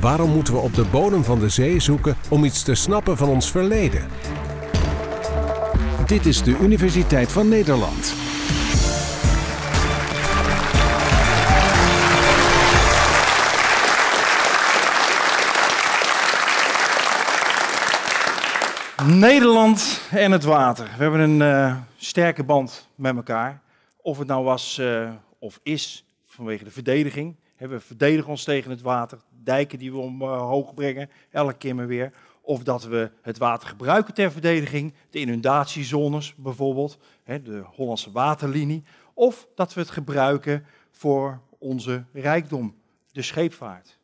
Waarom moeten we op de bodem van de zee zoeken om iets te snappen van ons verleden? Dit is de Universiteit van Nederland. Nederland en het water. We hebben een eh, sterke band met elkaar. Of het nou was eh, of is vanwege de verdediging. We verdedigen ons tegen het water, dijken die we omhoog brengen, elke keer maar weer. Of dat we het water gebruiken ter verdediging, de inundatiezones bijvoorbeeld, de Hollandse waterlinie. Of dat we het gebruiken voor onze rijkdom, de scheepvaart.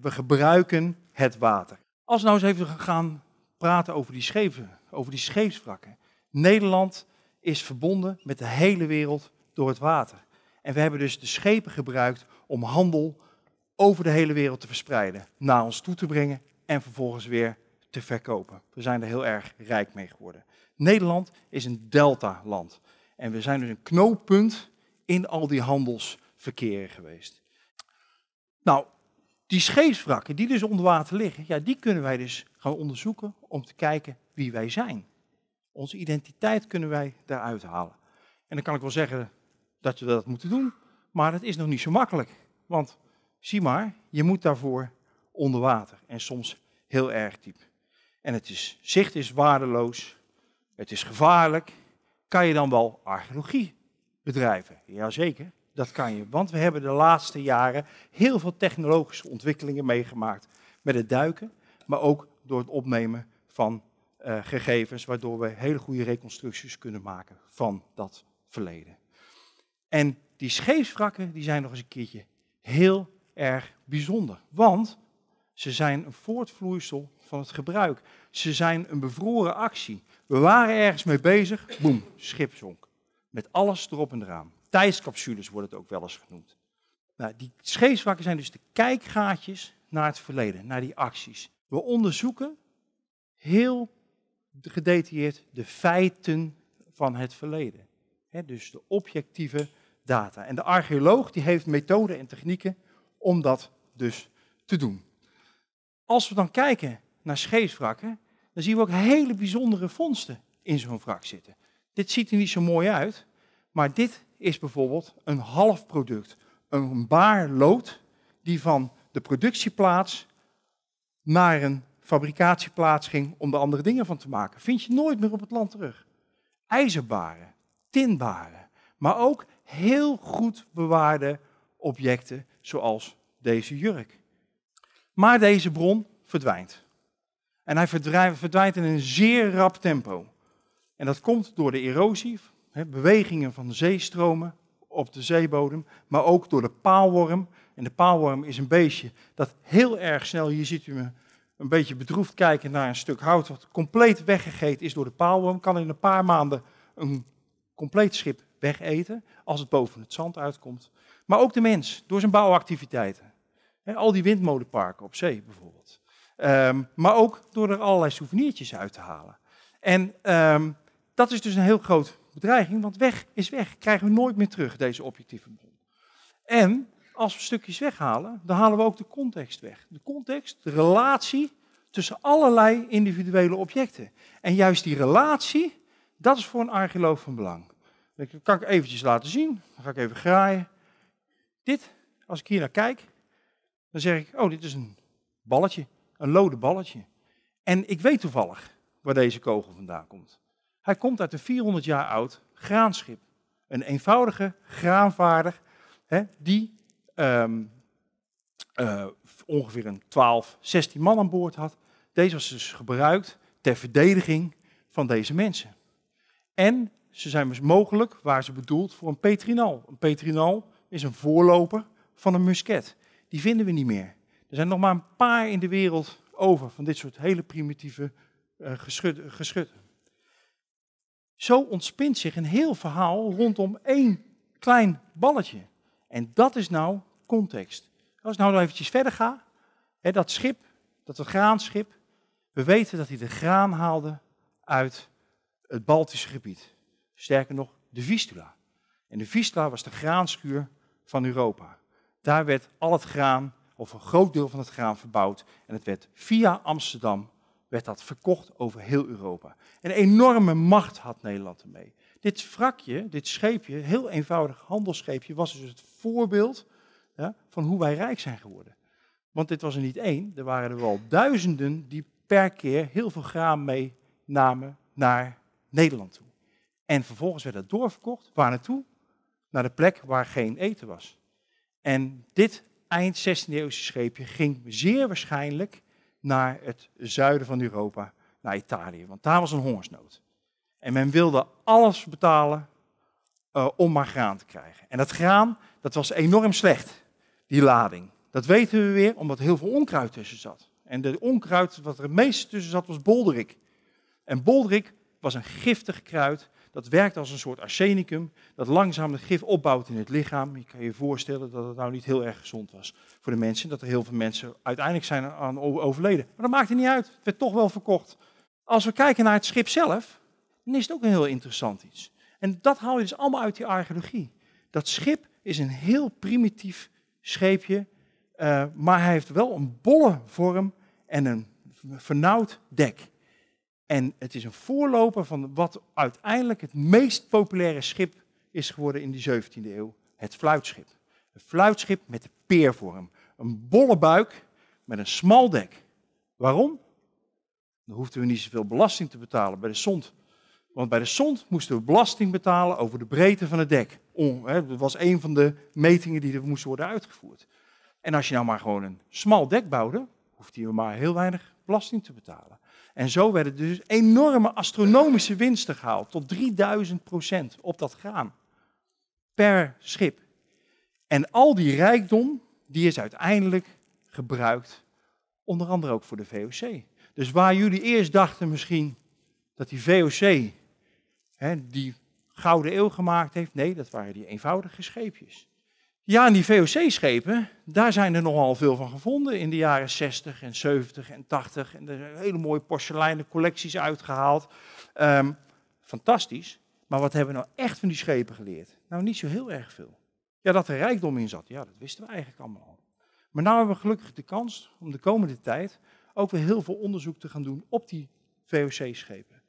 We gebruiken het water. Als we nou eens even gaan praten over die schepen, over die scheepswrakken. Nederland is verbonden met de hele wereld door het water. En we hebben dus de schepen gebruikt om handel over de hele wereld te verspreiden, naar ons toe te brengen en vervolgens weer te verkopen. We zijn er heel erg rijk mee geworden. Nederland is een delta land en we zijn dus een knooppunt in al die handelsverkeren geweest. Nou, die scheepswrakken die dus onder water liggen, ja, die kunnen wij dus gaan onderzoeken om te kijken wie wij zijn. Onze identiteit kunnen wij daaruit halen. En dan kan ik wel zeggen dat we dat moeten doen, maar dat is nog niet zo makkelijk. Want Zie maar, je moet daarvoor onder water en soms heel erg diep. En het is, zicht is waardeloos, het is gevaarlijk. Kan je dan wel archeologie bedrijven? Jazeker, dat kan je. Want we hebben de laatste jaren heel veel technologische ontwikkelingen meegemaakt met het duiken, maar ook door het opnemen van eh, gegevens, waardoor we hele goede reconstructies kunnen maken van dat verleden. En die scheepswrakken die zijn nog eens een keertje heel erg bijzonder. Want ze zijn een voortvloeisel van het gebruik. Ze zijn een bevroren actie. We waren ergens mee bezig, boem, schip zonk. Met alles erop en eraan. Tijdscapsules wordt het ook wel eens genoemd. Nou, die scheepswrakken zijn dus de kijkgaatjes naar het verleden, naar die acties. We onderzoeken heel gedetailleerd de feiten van het verleden. dus de objectieve data. En de archeoloog die heeft methoden en technieken om dat dus te doen. Als we dan kijken naar scheepswrakken, dan zien we ook hele bijzondere vondsten in zo'n wrak zitten. Dit ziet er niet zo mooi uit, maar dit is bijvoorbeeld een half product. Een baar lood die van de productieplaats naar een fabricatieplaats ging om er andere dingen van te maken. Vind je nooit meer op het land terug. IJzerbaren, tinbaren, maar ook heel goed bewaarde objecten zoals deze jurk. Maar deze bron verdwijnt. En hij verdwijnt in een zeer rap tempo. En dat komt door de erosie, bewegingen van de zeestromen op de zeebodem, maar ook door de paalworm. En de paalworm is een beestje dat heel erg snel, hier ziet u me een beetje bedroefd kijken naar een stuk hout wat compleet weggegeten is door de paalworm, kan in een paar maanden een compleet schip wegeten als het boven het zand uitkomt. Maar ook de mens door zijn bouwactiviteiten. al die windmolenparken op zee bijvoorbeeld. Ehm, maar ook door er allerlei souveniertjes uit te halen. En ehm, dat is dus een heel groot bedreiging, want weg is weg. Krijgen we nooit meer terug, deze objectieve bron. En als we stukjes weghalen, dan halen we ook de context weg. De context, de relatie tussen allerlei individuele objecten. En juist die relatie, dat is voor een archeoloog van belang. Dat kan ik eventjes laten zien. Dan ga ik even graaien. Dit, als ik hier naar kijk, dan zeg ik, oh, dit is een balletje. Een lode balletje. En ik weet toevallig waar deze kogel vandaan komt. Hij komt uit een 400 jaar oud graanschip. Een eenvoudige graanvaarder hè, die ehm, eh, ongeveer een 12, 16 man aan boord had. Deze was dus gebruikt ter verdediging van deze mensen. En ze zijn dus mogelijk waar ze bedoeld voor een petrinal. Een petrinal is een voorloper van een musket. Die vinden we niet meer. Er zijn nog maar een paar in de wereld over van dit soort hele primitieve uh, geschutten. Zo ontspint zich een heel verhaal rondom één klein balletje. En dat is nou context. Als ik nou nog eventjes verder ga, hè, dat schip, dat het graanschip, we weten dat hij de graan haalde uit het Baltische gebied. Sterker nog, de Vistula. En de Vistula was de graanschuur van Europa. Daar werd al het graan, of een groot deel van het graan, verbouwd. En het werd via Amsterdam werd dat verkocht over heel Europa. Een enorme macht had Nederland ermee. Dit wrakje, dit scheepje, heel eenvoudig handelsscheepje, was dus het voorbeeld van hoe wij rijk zijn geworden. Want dit was er niet één, er waren er wel duizenden die per keer heel veel graan meenamen naar Nederland toe. En vervolgens werd dat doorverkocht. Waar naartoe? Naar de plek waar geen eten was. En dit eind 16e-eeuwse scheepje ging zeer waarschijnlijk naar het zuiden van Europa, naar Italië. Want daar was een hongersnood. En men wilde alles betalen eh, om maar graan te krijgen. En dat graan, dat was enorm slecht, die lading. Dat weten we weer omdat er heel veel onkruid tussen zat. En de onkruid wat er het meeste tussen zat was bolderik. En bolderik was een giftig kruid dat werkt als een soort arsenicum dat langzaam het gif opbouwt in het lichaam. Je kan je voorstellen dat het nou niet heel erg gezond was voor de mensen. Dat er heel veel mensen uiteindelijk zijn aan overleden. Maar dat maakt het niet uit. Het werd toch wel verkocht. Als we kijken naar het schip zelf, dan is het ook een heel interessant iets. En dat haal je dus allemaal uit die archeologie. Dat schip is een heel primitief scheepje, eh, maar hij heeft wel een bolle vorm en een vernauwd dek. En het is een voorloper van wat uiteindelijk het meest populaire schip is geworden in de 17e eeuw: het fluitschip. Een fluitschip met de peervorm. Een bolle buik met een smal dek. Waarom? Dan hoefden we niet zoveel belasting te betalen bij de zond. Want bij de zond moesten we belasting betalen over de breedte van het dek. dat was een van de metingen die er moesten worden uitgevoerd. En als je nou maar gewoon een smal dek bouwde, hoeft hij maar heel weinig belasting te betalen. En zo werden dus enorme astronomische winsten gehaald, tot 3000 procent op dat graan per schip. En al die rijkdom, die is uiteindelijk gebruikt, onder andere ook voor de VOC. Dus waar jullie eerst dachten misschien dat die VOC hè, die gouden eeuw gemaakt heeft, nee, dat waren die eenvoudige scheepjes. Ja, en die VOC-schepen, daar zijn er nogal veel van gevonden in de jaren 60 en 70 en 80. En er zijn hele mooie porseleinen collecties uitgehaald. Ehm, fantastisch. Maar wat hebben we nou echt van die schepen geleerd? Nou, niet zo heel erg veel. Ja, dat er rijkdom in zat, ja, dat wisten we eigenlijk allemaal al. Maar nu hebben we gelukkig de kans om de komende tijd ook weer heel veel onderzoek te gaan doen op die VOC-schepen.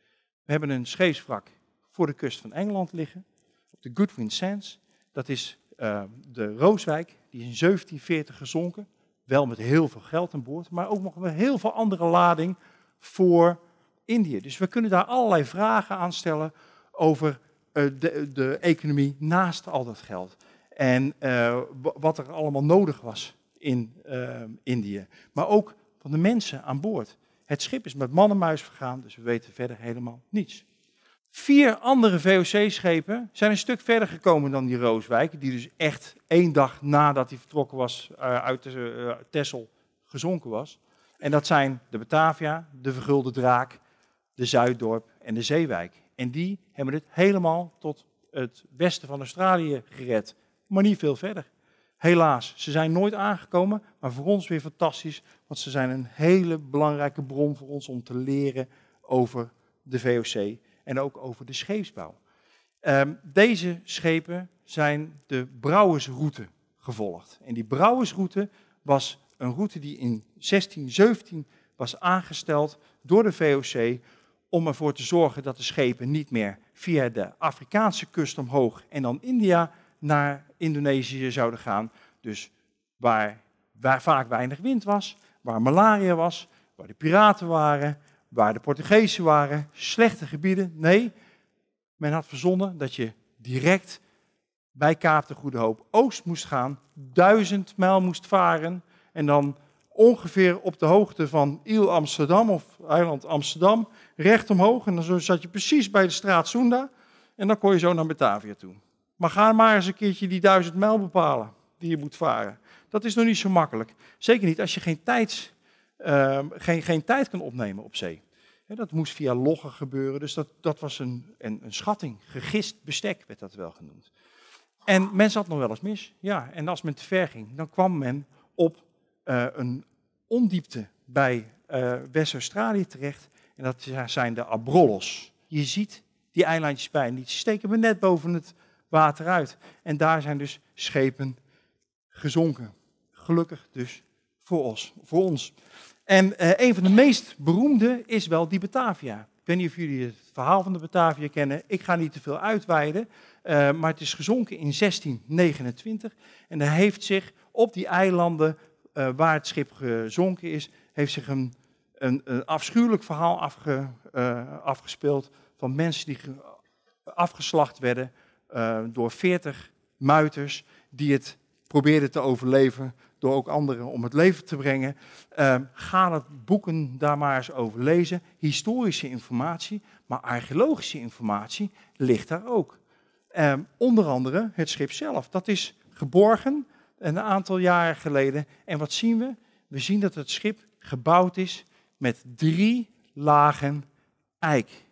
We hebben een scheepswrak voor de kust van Engeland liggen, op de Goodwin Sands. Dat is Ehm, de Rooswijk, die is in 1740 gezonken, wel met heel veel geld aan boord, maar ook nog met heel veel andere lading voor Indië. Dus we kunnen daar allerlei vragen aan stellen over eh, de, de, economie naast al dat geld. En eh, wat er allemaal nodig was in ehm, Indië. Maar ook van de mensen aan boord. Het schip is met mannenmuis vergaan, dus we weten verder helemaal niets. Vier andere VOC-schepen zijn een stuk verder gekomen dan die Rooswijk, die dus echt één dag nadat hij vertrokken was eh, uit de, eh, Texel gezonken was. En dat zijn de Batavia, de Vergulde Draak, de Zuiddorp en de Zeewijk. En die hebben het helemaal tot het westen van Australië gered, maar niet veel verder. Helaas, ze zijn nooit aangekomen, maar voor ons weer fantastisch, want ze zijn een hele belangrijke bron voor ons om te leren over de VOC en ook over de scheepsbouw. Ehm, deze schepen zijn de brouwersroute gevolgd. En die brouwersroute was een route die in 1617 was aangesteld door de VOC om ervoor te zorgen dat de schepen niet meer via de Afrikaanse kust omhoog en dan India naar Indonesië zouden gaan. Dus waar, waar vaak weinig wind was, waar malaria was, waar de piraten waren, waar de Portugezen waren, slechte gebieden. Nee, men had verzonnen dat je direct bij Kaap de Goede Hoop Oost moest gaan, duizend mijl moest varen en dan ongeveer op de hoogte van Iel Amsterdam of eiland Amsterdam, recht omhoog. En dan zat je precies bij de straat Zunda en dan kon je zo naar Batavia toe. Maar ga maar eens een keertje die duizend mijl bepalen die je moet varen. Dat is nog niet zo makkelijk. Zeker niet als je geen tijds Ehm, geen, geen tijd kan opnemen op zee. dat moest via loggen gebeuren, dus dat, dat was een, een, schatting. Gegist bestek werd dat wel genoemd. En men zat nog wel eens mis. Ja, en als men te ver ging, dan kwam men op eh, een ondiepte bij eh, West-Australië terecht. En dat zijn de abrollos. Je ziet die eilandjes bij niet. steken we net boven het water uit. En daar zijn dus schepen gezonken. Gelukkig dus voor ons. Voor ons. En eh, een van de meest beroemde is wel die Batavia. Ik weet niet of jullie het verhaal van de Batavia kennen. Ik ga niet te veel uitweiden. Eh, maar het is gezonken in 1629. En er heeft zich op die eilanden eh, waar het schip gezonken is, heeft zich een, een, een afschuwelijk verhaal afge, afgespeeld van mensen die afgeslacht werden door 40 muiters die het probeerden te overleven door ook anderen om het leven te brengen. Uh, ga het boeken daar maar eens over lezen. Historische informatie, maar archeologische informatie ligt daar ook. Ehm, onder andere het schip zelf. Dat is geborgen een aantal jaren geleden. En wat zien we? We zien dat het schip gebouwd is met drie lagen eik.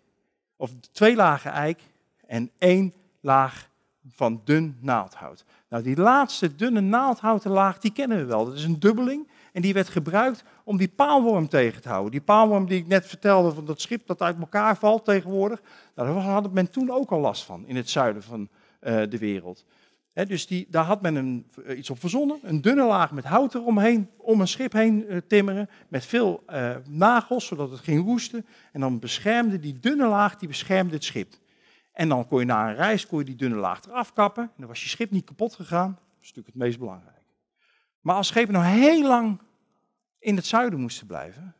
Of twee lagen eik en één laag van dun naaldhout. Nou, die laatste dunne naaldhouten laag, die kennen we wel. Dat is een dubbeling en die werd gebruikt om die paalworm tegen te houden. Die paalworm die ik net vertelde van dat schip dat uit elkaar valt tegenwoordig, daar had men toen ook al last van in het zuiden van eh, de wereld. dus die, daar had men een, eh, iets op verzonnen, een dunne laag met hout eromheen, om een schip heen eh, timmeren, met veel nagels, zodat het ging roesten. En dan beschermde die dunne laag, die beschermde het schip. En dan kon je na een reis die dunne laag eraf kappen. En dan was je schip niet kapot gegaan. Dat is natuurlijk het meest belangrijk. Maar als schepen nou heel lang in het zuiden moesten blijven,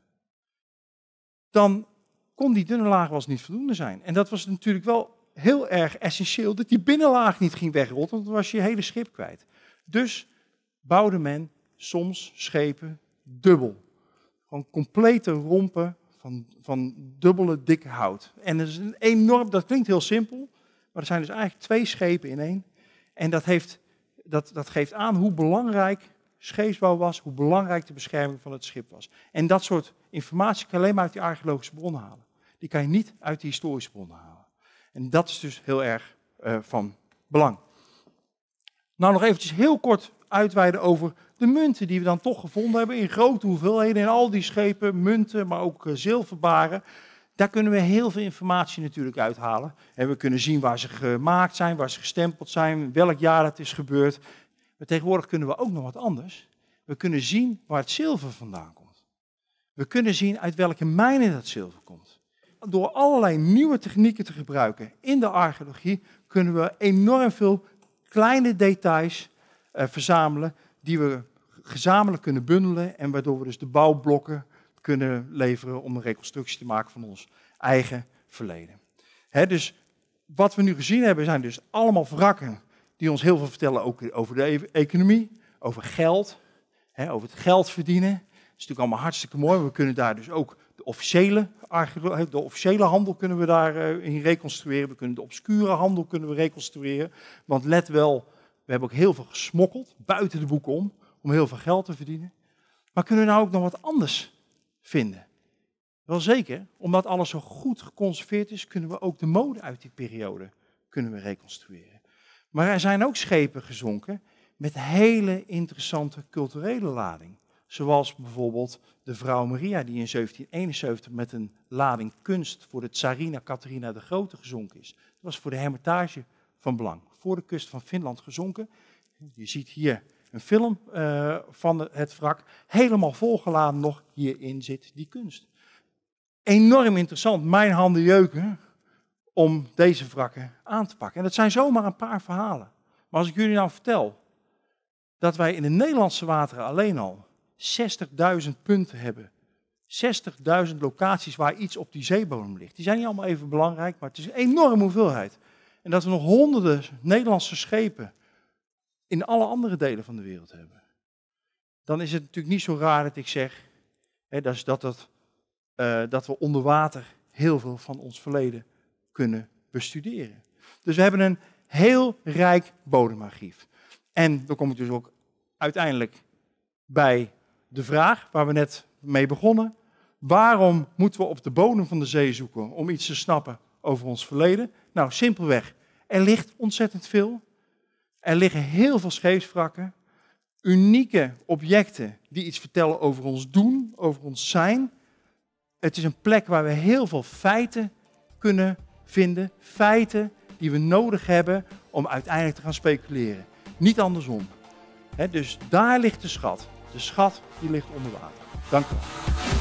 dan kon die dunne laag eens niet voldoende zijn. En dat was natuurlijk wel heel erg essentieel dat die binnenlaag niet ging wegrotten, want dan was je, je hele schip kwijt. Dus bouwde men soms schepen dubbel. Gewoon complete rompen van, van dubbele dikke hout. En dat, is een enorm, dat klinkt heel simpel, maar er zijn dus eigenlijk twee schepen in één. En dat, heeft, dat, dat geeft aan hoe belangrijk scheepsbouw was, hoe belangrijk de bescherming van het schip was. En dat soort informatie kan je alleen maar uit die archeologische bronnen halen. Die kan je niet uit de historische bronnen halen. En dat is dus heel erg eh, van belang. Nou, nog eventjes heel kort uitweiden over de munten die we dan toch gevonden hebben in grote hoeveelheden. In al die schepen, munten, maar ook eh, zilverbaren. Daar kunnen we heel veel informatie natuurlijk uithalen. En we kunnen zien waar ze gemaakt zijn, waar ze gestempeld zijn, welk jaar het is gebeurd. Maar tegenwoordig kunnen we ook nog wat anders. We kunnen zien waar het zilver vandaan komt. We kunnen zien uit welke mijnen dat zilver komt. Door allerlei nieuwe technieken te gebruiken in de archeologie kunnen we enorm veel kleine details eh, verzamelen die we gezamenlijk kunnen bundelen en waardoor we dus de bouwblokken kunnen leveren om een reconstructie te maken van ons eigen verleden. dus wat we nu gezien hebben zijn dus allemaal wrakken die ons heel veel vertellen ook over de e-, economie, over geld, he, over het geld verdienen. Dat is natuurlijk allemaal hartstikke mooi, we kunnen daar dus ook de officiële, de officiële handel kunnen we daarin eh, reconstrueren. We kunnen de obscure handel kunnen we reconstrueren. Want let wel, we hebben ook heel veel gesmokkeld, buiten de boeken om om heel veel geld te verdienen. Maar kunnen we nou ook nog wat anders vinden? Wel zeker, omdat alles zo goed geconserveerd is, kunnen we ook de mode uit die periode kunnen we reconstrueren. Maar er zijn ook schepen gezonken met hele interessante culturele lading. Zoals bijvoorbeeld de vrouw Maria, die in 1771 met een lading kunst voor de tsarina Catharina de Grote gezonken is. Dat was voor de hermitage van belang, voor de kust van Finland gezonken. Je ziet hier een film eh, van het wrak, helemaal volgeladen nog, hierin zit die kunst. Enorm interessant, mijn handen jeuken om deze wrakken aan te pakken. En dat zijn zomaar een paar verhalen. Maar als ik jullie nou vertel dat wij in de Nederlandse wateren alleen al 60.000 punten hebben 60.000 locaties waar iets op die zeebodem ligt. Die zijn niet allemaal even belangrijk, maar het is een enorme hoeveelheid. En dat we nog honderden Nederlandse schepen in alle andere delen van de wereld hebben. Dan is het natuurlijk niet zo raar dat ik zeg hè, dat, dat, eh, dat we onder water heel veel van ons verleden kunnen bestuderen. Dus we hebben een heel rijk bodemarchief. En dan kom ik dus ook uiteindelijk bij de vraag waar we net mee begonnen. Waarom moeten we op de bodem van de zee zoeken om iets te snappen over ons verleden? Nou, simpelweg, er ligt ontzettend veel er liggen heel veel scheepswrakken, unieke objecten die iets vertellen over ons doen, over ons zijn. Het is een plek waar we heel veel feiten kunnen vinden, feiten die we nodig hebben om uiteindelijk te gaan speculeren. Niet andersom. dus daar ligt de schat. De schat die ligt onder water. Dank u wel.